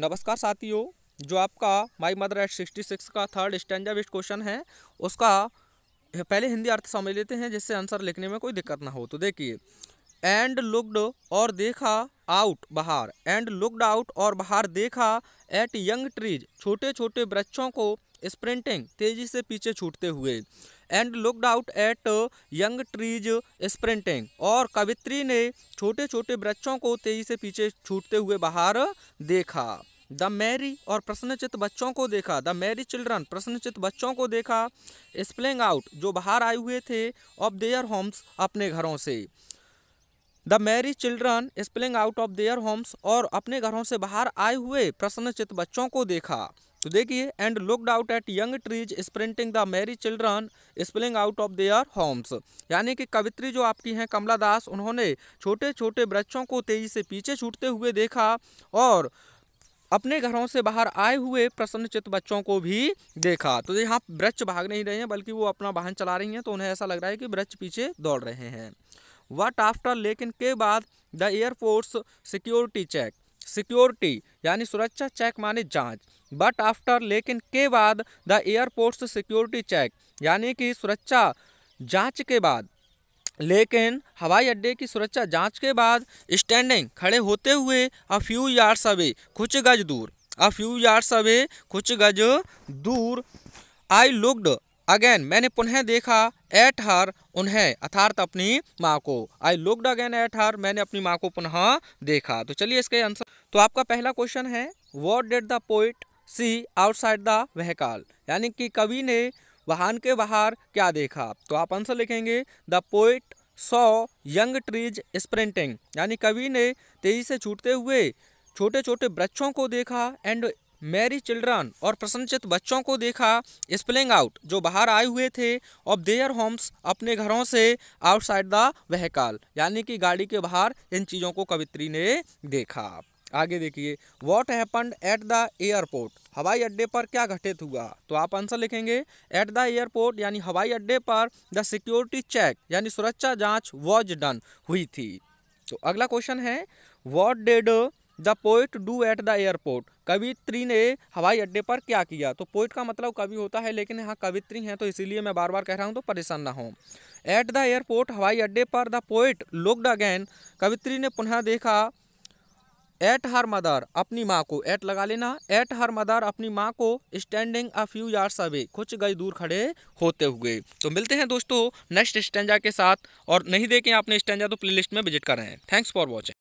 नमस्कार साथियों जो आपका my mother at sixty six का थर्ड स्टैंडा बेस्ट क्वेश्चन है उसका पहले हिंदी अर्थ समझ लेते हैं जिससे आंसर लिखने में कोई दिक्कत ना हो तो देखिए एंड लुकड और देखा आउट बाहर एंड लुकड आउट और बाहर देखा एट यंग ट्रीज छोटे छोटे वृक्षों को स्प्रिंटिंग तेजी से पीछे छूटते हुए and looked out at young trees sprinting और कवित्री ने छोटे छोटे बच्चों को तेजी से पीछे छूटते हुए बाहर देखा द मैरी और प्रश्नचित बच्चों को देखा द मैरी चिल्ड्रन प्रश्नचित बच्चों को देखा स्प्लिंग आउट जो बाहर आए हुए थे ऑफ देयर होम्स अपने घरों से the merry children spilling out of their homes और अपने घरों से बाहर आए हुए प्रश्नचित बच्चों को देखा तो देखिए and looked out at young trees sprinting the merry children spilling out of their homes यानी कि कवित्री जो आपकी हैं कमला दास उन्होंने छोटे छोटे वृक्षों को तेजी से पीछे छूटते हुए देखा और अपने घरों से बाहर आए हुए प्रसन्नचित बच्चों को भी देखा तो यहाँ वृक्ष भाग नहीं रहे हैं बल्कि वो अपना वाहन चला रही हैं तो उन्हें ऐसा लग रहा है कि वृक्ष पीछे दौड़ रहे हैं वट आफ्टर लेकिन के बाद the air force security check security यानी सुरक्षा चेक माने जांच बट आफ्टर लेकिन के बाद द एयरपोर्ट्स सिक्योरिटी चेक यानी कि सुरक्षा जांच के बाद लेकिन हवाई अड्डे की सुरक्षा जांच के बाद स्टैंडिंग खड़े होते हुए अ फ्यू यार्ड्स अवे कुछ गज दूर अ फ्यू यार्ड्स अवे कुछ गज दूर आई लुकड अगेन मैंने पुनः देखा एट हर उन्हें अर्थात अपनी माँ को I looked again at her मैंने अपनी माँ को पुनः देखा तो चलिए इसके आंसर तो आपका पहला क्वेश्चन है what did the poet see outside the vehicle यानी कि कवि ने वाहन के बाहर क्या देखा तो आप आंसर लिखेंगे the poet saw young trees sprinting यानी कवि ने तेजी से छूटते हुए छोटे छोटे वृक्षों को देखा एंड मैरी चिल्ड्रन और प्रसन्नचित बच्चों को देखा स्प्लिंग आउट जो बाहर आए हुए थे ऑफ देयर होम्स अपने घरों से आउटसाइड द वहकाल यानी कि गाड़ी के बाहर इन चीज़ों को कवित्री ने देखा आगे देखिए what happened at the airport हवाई अड्डे पर क्या घटित हुआ तो आप आंसर लिखेंगे एट द एयरपोर्ट यानी हवाई अड्डे पर द सिक्योरिटी चेक यानी सुरक्षा जांच वॉज डन हुई थी तो अगला क्वेश्चन है what did the poet do at the airport कवित्री ने हवाई अड्डे पर क्या किया तो पोइट का मतलब कवि होता है लेकिन यहाँ कवित्री हैं तो इसीलिए मैं बार बार कह रहा हूँ तो परेशान ना हो एट द एयरपोर्ट हवाई अड्डे पर द पोइट लुकड अगैन कवित्री ने पुनः देखा एट हर मदर अपनी माँ को एट लगा लेना एट हर मदर अपनी माँ को standing a few yards away कुछ गई दूर खड़े होते हुए तो मिलते हैं दोस्तों नेक्स्ट स्टेंजा के साथ और नहीं देखें आपने स्टेंजा तो प्लेलिस्ट में विजिट कर रहे हैं थैंक्स फॉर वॉचिंग